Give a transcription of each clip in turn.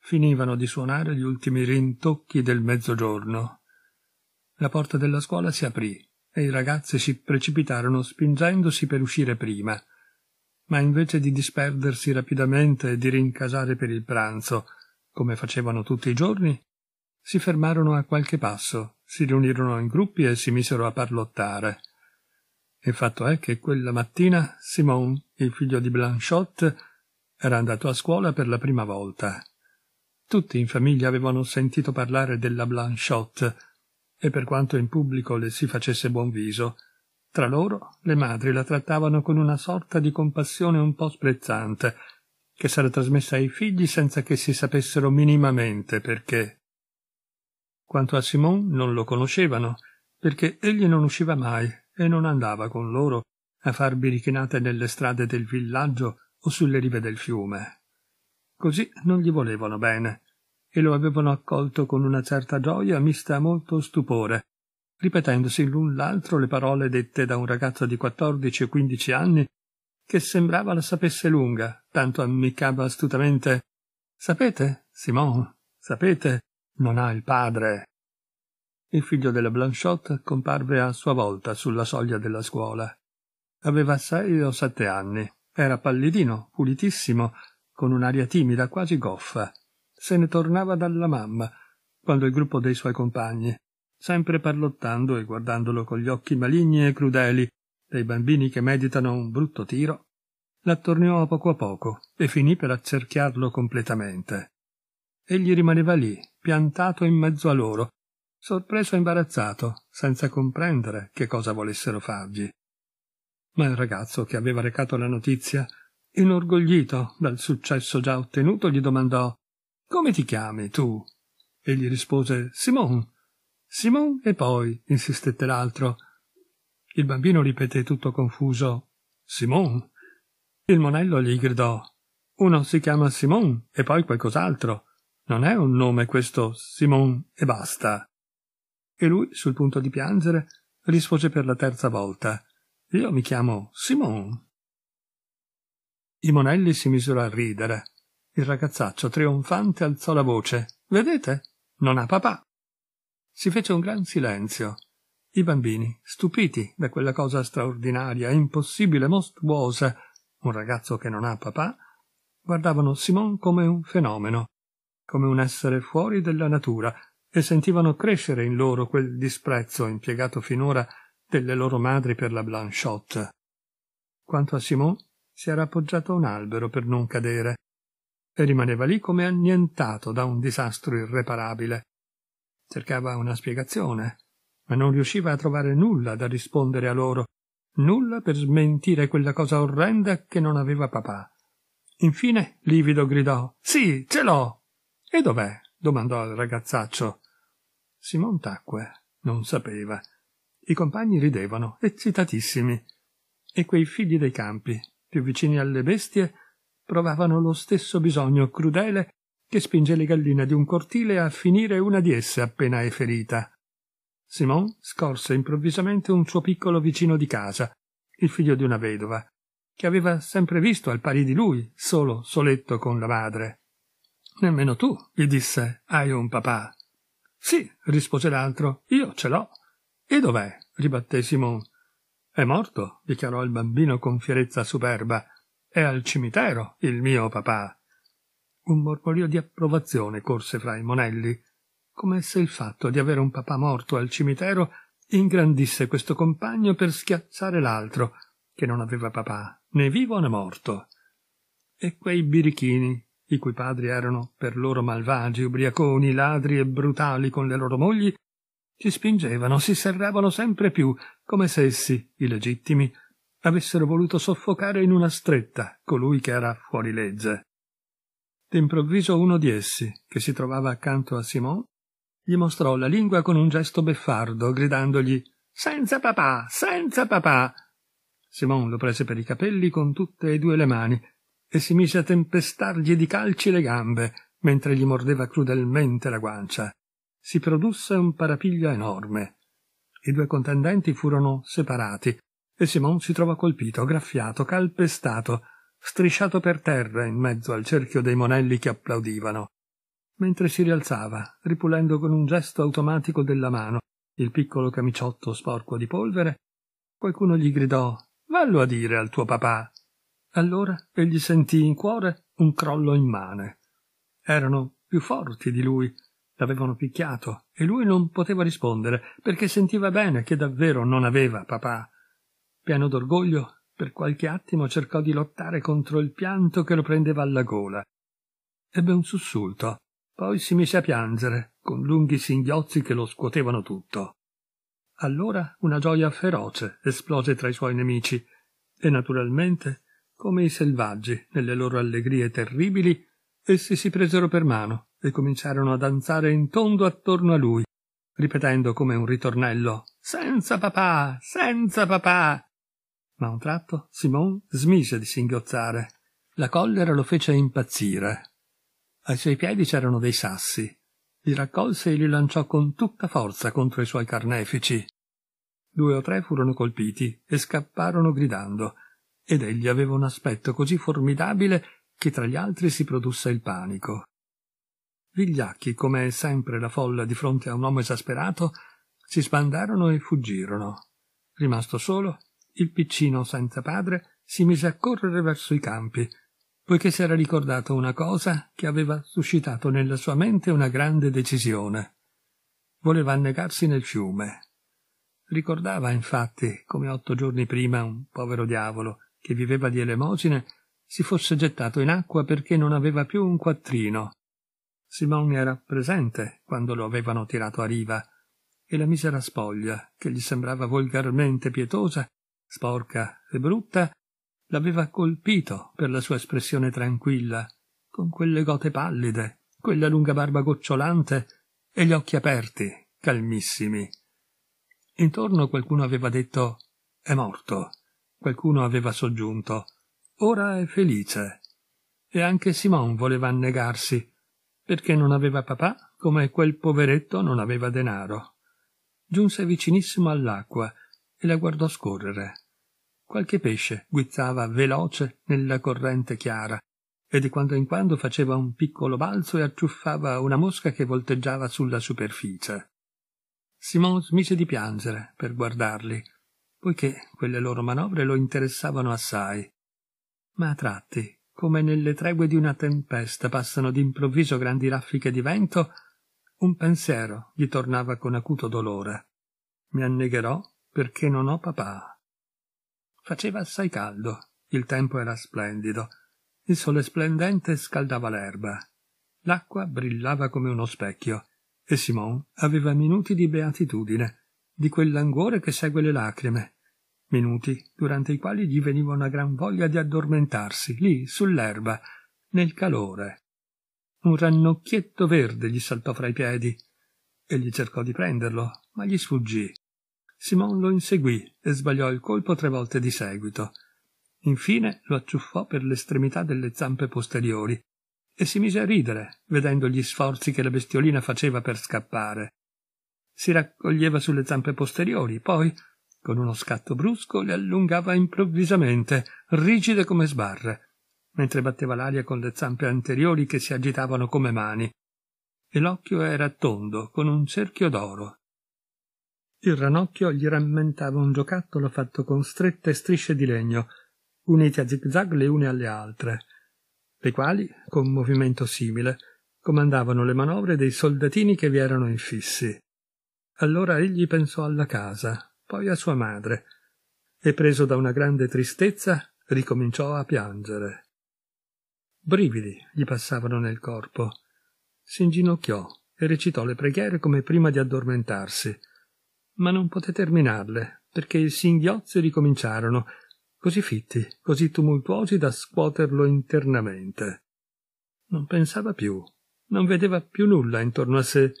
finivano di suonare gli ultimi rintocchi del mezzogiorno. La porta della scuola si aprì e i ragazzi si precipitarono spingendosi per uscire prima, ma invece di disperdersi rapidamente e di rincasare per il pranzo, come facevano tutti i giorni, si fermarono a qualche passo, si riunirono in gruppi e si misero a parlottare. Il fatto è che quella mattina Simon, il figlio di Blanchot, era andato a scuola per la prima volta. Tutti in famiglia avevano sentito parlare della Blanchot, e per quanto in pubblico le si facesse buon viso, tra loro le madri la trattavano con una sorta di compassione un po' sprezzante, che s'era trasmessa ai figli senza che si sapessero minimamente perché. Quanto a Simon non lo conoscevano, perché egli non usciva mai e non andava con loro a far birichinate nelle strade del villaggio o sulle rive del fiume così non gli volevano bene e lo avevano accolto con una certa gioia mista a molto stupore, ripetendosi l'un l'altro le parole dette da un ragazzo di quattordici o quindici anni che sembrava la sapesse lunga, tanto ammiccava astutamente Sapete, Simon, sapete, non ha il padre. Il figlio della Blanchot comparve a sua volta sulla soglia della scuola. Aveva sei o sette anni, era pallidino, pulitissimo, con un'aria timida, quasi goffa. Se ne tornava dalla mamma, quando il gruppo dei suoi compagni, sempre parlottando e guardandolo con gli occhi maligni e crudeli dei bambini che meditano un brutto tiro, l'attorniò a poco a poco e finì per accerchiarlo completamente. Egli rimaneva lì, piantato in mezzo a loro, sorpreso e imbarazzato, senza comprendere che cosa volessero fargli. Ma il ragazzo che aveva recato la notizia Inorgoglito dal successo già ottenuto, gli domandò Come ti chiami tu? Egli rispose Simon. Simon e poi, insistette l'altro. Il bambino ripeté tutto confuso Simon. Il monello gli gridò Uno si chiama Simon e poi qualcos'altro. Non è un nome questo Simon e basta. E lui, sul punto di piangere, rispose per la terza volta Io mi chiamo Simon. I monelli si misero a ridere. Il ragazzaccio trionfante alzò la voce. Vedete? Non ha papà. Si fece un gran silenzio. I bambini, stupiti da quella cosa straordinaria, impossibile, mostruosa, un ragazzo che non ha papà, guardavano Simon come un fenomeno, come un essere fuori della natura, e sentivano crescere in loro quel disprezzo impiegato finora delle loro madri per la Blanchotte. Quanto a Simon, si era appoggiato a un albero per non cadere e rimaneva lì come annientato da un disastro irreparabile. Cercava una spiegazione, ma non riusciva a trovare nulla da rispondere a loro, nulla per smentire quella cosa orrenda che non aveva papà. Infine, livido gridò: Sì, ce l'ho! E dov'è? domandò al ragazzaccio. Simon tacque, non sapeva. I compagni ridevano, eccitatissimi. E quei figli dei campi, più vicini alle bestie, provavano lo stesso bisogno crudele che spinge le galline di un cortile a finire una di esse appena è ferita. Simon scorse improvvisamente un suo piccolo vicino di casa, il figlio di una vedova, che aveva sempre visto al pari di lui, solo soletto con la madre. Nemmeno tu, gli disse, hai un papà. Sì, rispose l'altro, io ce l'ho. E dov'è? ribatté Simon. È morto, dichiarò il bambino con fierezza superba. È al cimitero, il mio papà. Un mormorio di approvazione corse fra i monelli, come se il fatto di avere un papà morto al cimitero ingrandisse questo compagno per schiacciare l'altro, che non aveva papà, né vivo né morto. E quei birichini, i cui padri erano per loro malvagi, ubriaconi, ladri e brutali con le loro mogli, ci spingevano, si serravano sempre più, come se essi, i legittimi, avessero voluto soffocare in una stretta colui che era fuori legge. D'improvviso uno di essi, che si trovava accanto a Simon, gli mostrò la lingua con un gesto beffardo, gridandogli Senza papà, senza papà. Simon lo prese per i capelli con tutte e due le mani e si mise a tempestargli di calci le gambe mentre gli mordeva crudelmente la guancia si produsse un parapiglio enorme. I due contendenti furono separati e Simon si trovò colpito, graffiato, calpestato, strisciato per terra in mezzo al cerchio dei monelli che applaudivano. Mentre si rialzava, ripulendo con un gesto automatico della mano il piccolo camiciotto sporco di polvere, qualcuno gli gridò Vallo a dire al tuo papà. Allora egli sentì in cuore un crollo immane. Erano più forti di lui, l'avevano picchiato e lui non poteva rispondere perché sentiva bene che davvero non aveva papà. Pieno d'orgoglio, per qualche attimo cercò di lottare contro il pianto che lo prendeva alla gola. Ebbe un sussulto, poi si mise a piangere, con lunghi singhiozzi che lo scuotevano tutto. Allora una gioia feroce esplose tra i suoi nemici e naturalmente, come i selvaggi nelle loro allegrie terribili, essi si presero per mano e cominciarono a danzare in tondo attorno a lui, ripetendo come un ritornello Senza papà, senza papà. Ma a un tratto Simon smise di singhiozzare. La collera lo fece impazzire. Ai suoi piedi c'erano dei sassi. Li raccolse e li lanciò con tutta forza contro i suoi carnefici. Due o tre furono colpiti e scapparono gridando, ed egli aveva un aspetto così formidabile che tra gli altri si produsse il panico. Vigliacchi, come sempre la folla di fronte a un uomo esasperato, si sbandarono e fuggirono. Rimasto solo, il piccino senza padre si mise a correre verso i campi, poiché si era ricordato una cosa che aveva suscitato nella sua mente una grande decisione. Voleva annegarsi nel fiume. Ricordava, infatti, come otto giorni prima un povero diavolo che viveva di elemosine si fosse gettato in acqua perché non aveva più un quattrino Simon era presente quando lo avevano tirato a riva, e la misera spoglia, che gli sembrava volgarmente pietosa, sporca e brutta, l'aveva colpito per la sua espressione tranquilla, con quelle gote pallide, quella lunga barba gocciolante e gli occhi aperti, calmissimi. Intorno qualcuno aveva detto è morto, qualcuno aveva soggiunto ora è felice. E anche Simon voleva annegarsi, perché non aveva papà come quel poveretto non aveva denaro. Giunse vicinissimo all'acqua e la guardò scorrere. Qualche pesce guizzava veloce nella corrente chiara e di quando in quando faceva un piccolo balzo e acciuffava una mosca che volteggiava sulla superficie. Simon smise di piangere per guardarli, poiché quelle loro manovre lo interessavano assai. Ma a tratti come nelle tregue di una tempesta passano d'improvviso grandi raffiche di vento, un pensiero gli tornava con acuto dolore. Mi annegherò perché non ho papà. Faceva assai caldo, il tempo era splendido, il sole splendente scaldava l'erba, l'acqua brillava come uno specchio, e Simon aveva minuti di beatitudine, di quell'anguore che segue le lacrime, minuti, durante i quali gli veniva una gran voglia di addormentarsi, lì, sull'erba, nel calore. Un rannocchietto verde gli saltò fra i piedi. Egli cercò di prenderlo, ma gli sfuggì. Simon lo inseguì e sbagliò il colpo tre volte di seguito. Infine lo acciuffò per l'estremità delle zampe posteriori e si mise a ridere, vedendo gli sforzi che la bestiolina faceva per scappare. Si raccoglieva sulle zampe posteriori, poi con uno scatto brusco le allungava improvvisamente, rigide come sbarre, mentre batteva l'aria con le zampe anteriori che si agitavano come mani. E l'occhio era tondo, con un cerchio d'oro. Il ranocchio gli rammentava un giocattolo fatto con strette strisce di legno, unite a zigzag le une alle altre, le quali, con un movimento simile, comandavano le manovre dei soldatini che vi erano infissi. Allora egli pensò alla casa, poi a sua madre, e preso da una grande tristezza ricominciò a piangere. Brividi gli passavano nel corpo. Si inginocchiò e recitò le preghiere come prima di addormentarsi, ma non poté terminarle perché i singhiozzi ricominciarono, così fitti, così tumultuosi da scuoterlo internamente. Non pensava più, non vedeva più nulla intorno a sé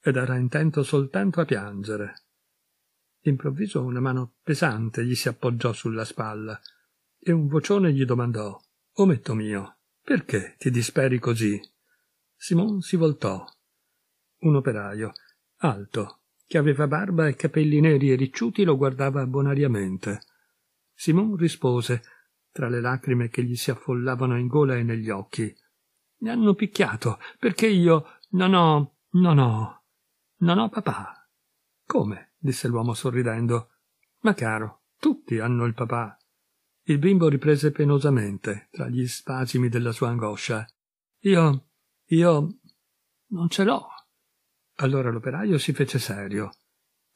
ed era intento soltanto a piangere. Improvviso una mano pesante gli si appoggiò sulla spalla e un vocione gli domandò Ometto mio, perché ti disperi così? Simon si voltò. Un operaio, alto, che aveva barba e capelli neri e ricciuti, lo guardava bonariamente. Simon rispose, tra le lacrime che gli si affollavano in gola e negli occhi. Mi hanno picchiato, perché io non ho, non ho, non ho papà. Come? disse l'uomo sorridendo. Ma caro, tutti hanno il papà. Il bimbo riprese penosamente, tra gli spasimi della sua angoscia. Io. io. non ce l'ho. Allora l'operaio si fece serio.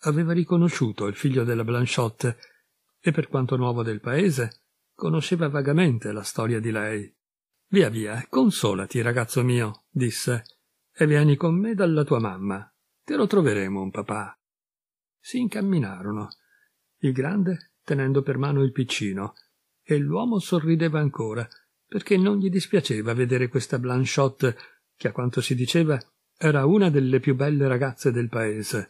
Aveva riconosciuto il figlio della Blanchotte e, per quanto nuovo del paese, conosceva vagamente la storia di lei. Via via, consolati, ragazzo mio, disse, e vieni con me dalla tua mamma. Te lo troveremo un papà si incamminarono il grande tenendo per mano il piccino e l'uomo sorrideva ancora perché non gli dispiaceva vedere questa Blanchotte che a quanto si diceva era una delle più belle ragazze del paese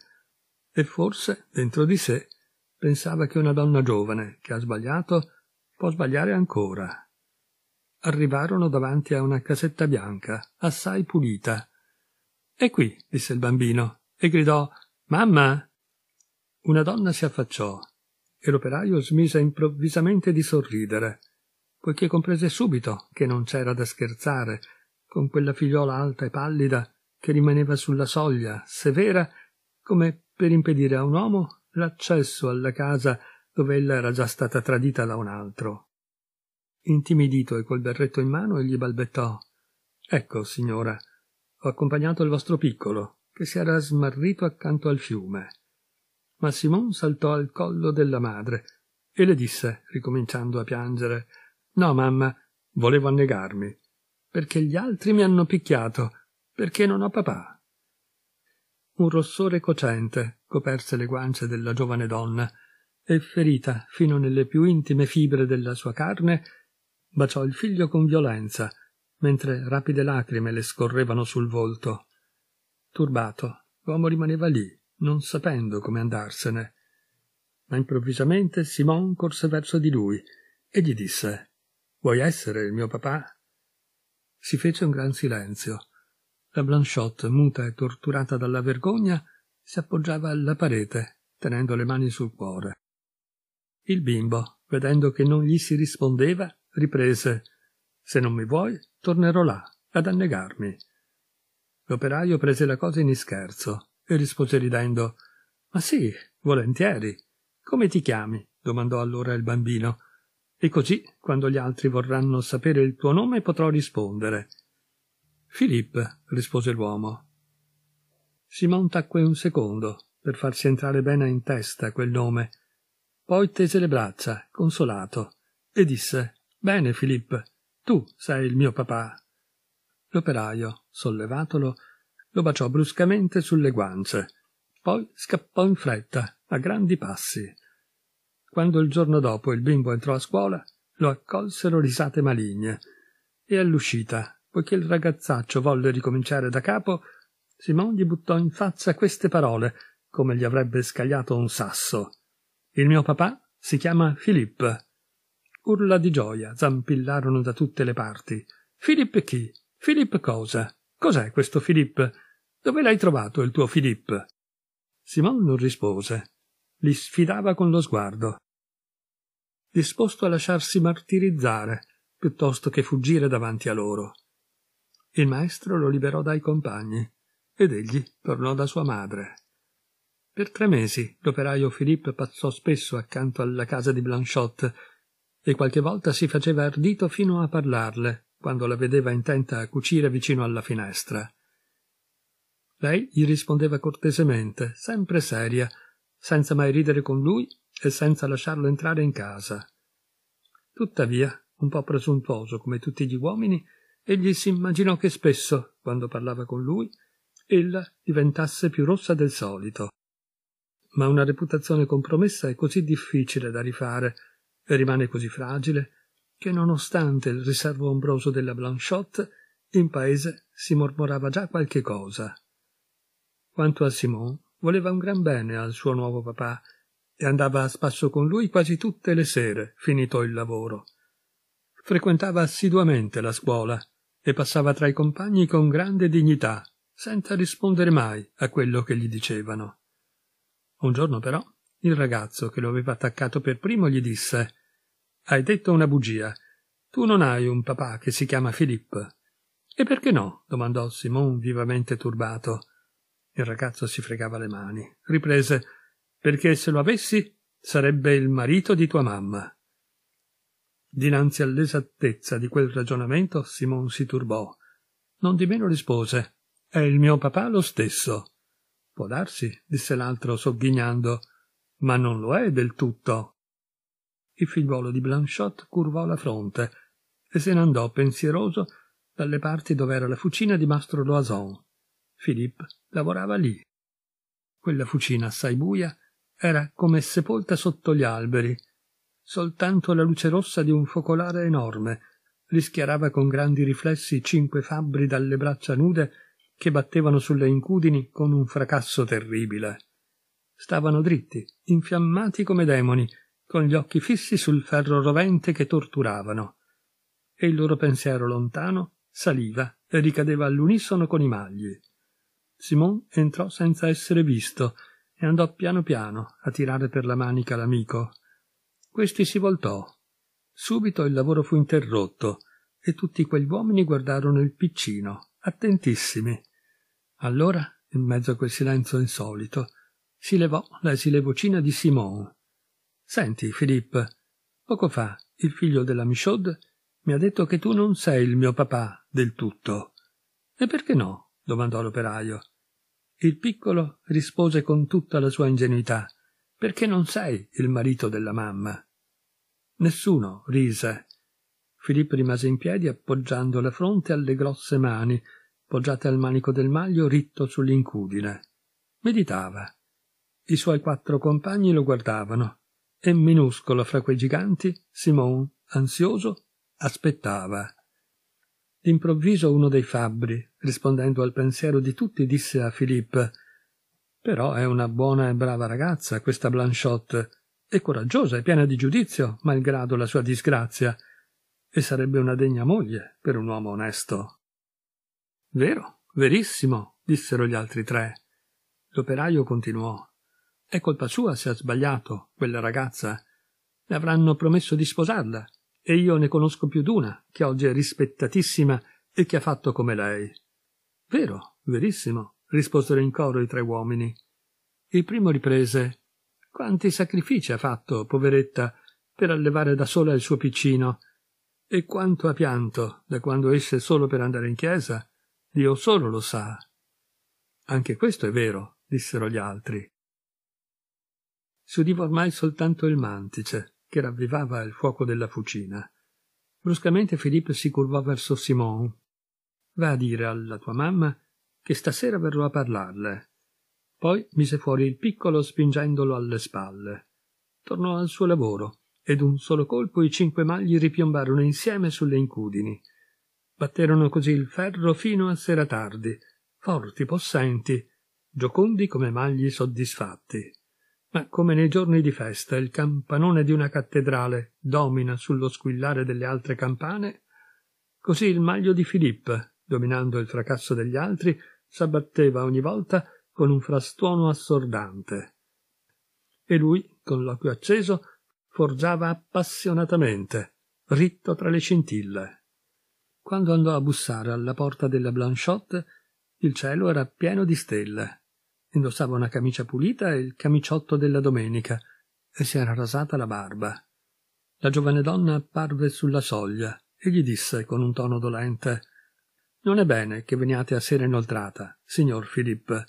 e forse dentro di sé pensava che una donna giovane che ha sbagliato può sbagliare ancora arrivarono davanti a una casetta bianca assai pulita e qui disse il bambino e gridò mamma una donna si affacciò e l'operaio smise improvvisamente di sorridere, poiché comprese subito che non c'era da scherzare con quella figliola alta e pallida che rimaneva sulla soglia, severa, come per impedire a un uomo l'accesso alla casa dove ella era già stata tradita da un altro. Intimidito e col berretto in mano, egli balbettò Ecco, signora, ho accompagnato il vostro piccolo, che si era smarrito accanto al fiume ma Simon saltò al collo della madre e le disse, ricominciando a piangere, No, mamma, volevo annegarmi, perché gli altri mi hanno picchiato, perché non ho papà. Un rossore cocente coperse le guance della giovane donna e, ferita fino nelle più intime fibre della sua carne, baciò il figlio con violenza, mentre rapide lacrime le scorrevano sul volto. Turbato, l'uomo rimaneva lì, non sapendo come andarsene. Ma improvvisamente Simon corse verso di lui e gli disse Vuoi essere il mio papà? Si fece un gran silenzio. La Blanchotte, muta e torturata dalla vergogna, si appoggiava alla parete, tenendo le mani sul cuore. Il bimbo, vedendo che non gli si rispondeva, riprese Se non mi vuoi, tornerò là, ad annegarmi. L'operaio prese la cosa in scherzo rispose ridendo. Ma sì, volentieri. Come ti chiami? domandò allora il bambino. E così, quando gli altri vorranno sapere il tuo nome, potrò rispondere. Filippo, rispose l'uomo. Simon tacque un secondo per farsi entrare bene in testa quel nome. Poi tese le braccia, consolato, e disse Bene, Filippo, tu sei il mio papà. L'operaio, sollevatolo, lo baciò bruscamente sulle guance. Poi scappò in fretta, a grandi passi. Quando il giorno dopo il bimbo entrò a scuola, lo accolsero risate maligne. E all'uscita, poiché il ragazzaccio volle ricominciare da capo, Simone gli buttò in faccia queste parole, come gli avrebbe scagliato un sasso. Il mio papà si chiama Filippo». Urla di gioia zampillarono da tutte le parti. «Filippo chi? Filippo cosa? Cos'è questo Filippo? Dove l'hai trovato il tuo Filippo? Simon non rispose. Li sfidava con lo sguardo. Disposto a lasciarsi martirizzare piuttosto che fuggire davanti a loro. Il maestro lo liberò dai compagni ed egli tornò da sua madre. Per tre mesi l'operaio Philippe passò spesso accanto alla casa di Blanchot e qualche volta si faceva ardito fino a parlarle, quando la vedeva intenta a cucire vicino alla finestra. Lei gli rispondeva cortesemente, sempre seria, senza mai ridere con lui e senza lasciarlo entrare in casa. Tuttavia, un po' presuntuoso come tutti gli uomini, egli si immaginò che spesso, quando parlava con lui, ella diventasse più rossa del solito. Ma una reputazione compromessa è così difficile da rifare e rimane così fragile che nonostante il riservo ombroso della Blanchot, in paese si mormorava già qualche cosa. Quanto a Simon, voleva un gran bene al suo nuovo papà e andava a spasso con lui quasi tutte le sere, finito il lavoro. Frequentava assiduamente la scuola e passava tra i compagni con grande dignità, senza rispondere mai a quello che gli dicevano. Un giorno però il ragazzo che lo aveva attaccato per primo gli disse hai detto una bugia. Tu non hai un papà che si chiama Filippo. E perché no? domandò Simon vivamente turbato. Il ragazzo si fregava le mani. Riprese Perché se lo avessi sarebbe il marito di tua mamma. Dinanzi all'esattezza di quel ragionamento Simon si turbò. Non di meno rispose È il mio papà lo stesso. Può darsi, disse l'altro sogghignando, ma non lo è del tutto il figliuolo di Blanchot curvò la fronte e se ne andò pensieroso dalle parti dove era la fucina di mastro Loison. Philippe lavorava lì. Quella fucina assai buia era come sepolta sotto gli alberi. Soltanto la luce rossa di un focolare enorme rischiarava con grandi riflessi cinque fabbri dalle braccia nude che battevano sulle incudini con un fracasso terribile. Stavano dritti, infiammati come demoni, con gli occhi fissi sul ferro rovente che torturavano, e il loro pensiero lontano saliva e ricadeva all'unisono con i magli. Simon entrò senza essere visto e andò piano piano a tirare per la manica l'amico. Questi si voltò. Subito il lavoro fu interrotto e tutti quegli uomini guardarono il piccino, attentissimi. Allora, in mezzo a quel silenzio insolito, si levò la vocina di Simon Senti, Filippo, poco fa il figlio della Michaud mi ha detto che tu non sei il mio papà del tutto. E perché no? domandò l'operaio. Il piccolo rispose con tutta la sua ingenuità perché non sei il marito della mamma. Nessuno rise. Filippo rimase in piedi appoggiando la fronte alle grosse mani, poggiate al manico del maglio ritto sull'incudine. Meditava. I suoi quattro compagni lo guardavano e minuscolo fra quei giganti, Simon, ansioso, aspettava. D'improvviso uno dei fabbri, rispondendo al pensiero di tutti, disse a Philippe «Però è una buona e brava ragazza, questa Blanchotte. è coraggiosa e piena di giudizio, malgrado la sua disgrazia, e sarebbe una degna moglie per un uomo onesto». «Vero, verissimo», dissero gli altri tre. L'operaio continuò è colpa sua se ha sbagliato quella ragazza. Le avranno promesso di sposarla, e io ne conosco più d'una che oggi è rispettatissima e che ha fatto come lei. Vero, verissimo, risposero in coro i tre uomini. Il primo riprese Quanti sacrifici ha fatto, poveretta, per allevare da sola il suo piccino, e quanto ha pianto da quando esce solo per andare in chiesa, Dio solo lo sa. Anche questo è vero, dissero gli altri si udiva ormai soltanto il mantice, che ravvivava il fuoco della fucina. Bruscamente Filippo si curvò verso Simon. Va a dire alla tua mamma che stasera verrò a parlarle. Poi mise fuori il piccolo spingendolo alle spalle. Tornò al suo lavoro e d'un solo colpo i cinque magli ripiombarono insieme sulle incudini. Batterono così il ferro fino a sera tardi, forti, possenti, giocondi come magli soddisfatti ma come nei giorni di festa il campanone di una cattedrale domina sullo squillare delle altre campane, così il maglio di Filippo, dominando il fracasso degli altri, s'abbatteva ogni volta con un frastuono assordante. E lui, con l'occhio acceso, forgiava appassionatamente, ritto tra le scintille. Quando andò a bussare alla porta della Blanchotte, il cielo era pieno di stelle Indossava una camicia pulita e il camiciotto della domenica e si era rasata la barba. La giovane donna apparve sulla soglia e gli disse con un tono dolente Non è bene che veniate a sera inoltrata, signor Filippo.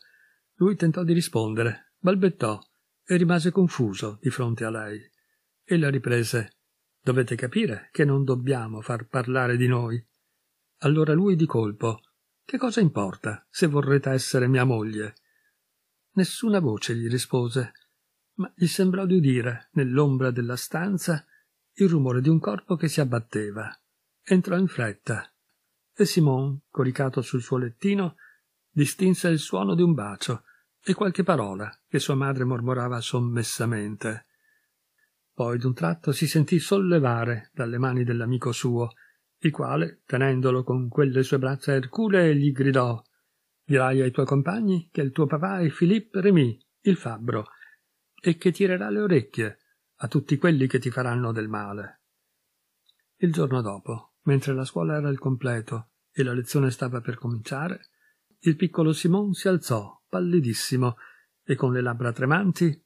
Lui tentò di rispondere, balbettò e rimase confuso di fronte a lei. Ella riprese Dovete capire che non dobbiamo far parlare di noi. Allora lui di colpo Che cosa importa se vorrete essere mia moglie? Nessuna voce gli rispose, ma gli sembrò di udire, nell'ombra della stanza, il rumore di un corpo che si abbatteva. Entrò in fretta e Simon, coricato sul suo lettino, distinse il suono di un bacio e qualche parola che sua madre mormorava sommessamente. Poi d'un tratto si sentì sollevare dalle mani dell'amico suo, il quale, tenendolo con quelle sue braccia erculee, gli gridò Dirai ai tuoi compagni che il tuo papà è Philippe Remy, il fabbro, e che tirerà le orecchie a tutti quelli che ti faranno del male. Il giorno dopo, mentre la scuola era al completo e la lezione stava per cominciare, il piccolo Simon si alzò, pallidissimo, e con le labbra tremanti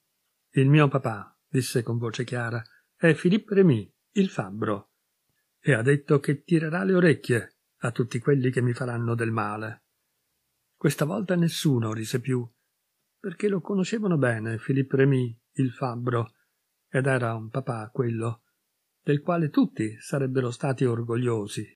Il mio papà, disse con voce chiara, è Philippe Remy, il fabbro, e ha detto che tirerà le orecchie a tutti quelli che mi faranno del male. Questa volta nessuno rise più, perché lo conoscevano bene Filippo Remy, il fabbro, ed era un papà quello, del quale tutti sarebbero stati orgogliosi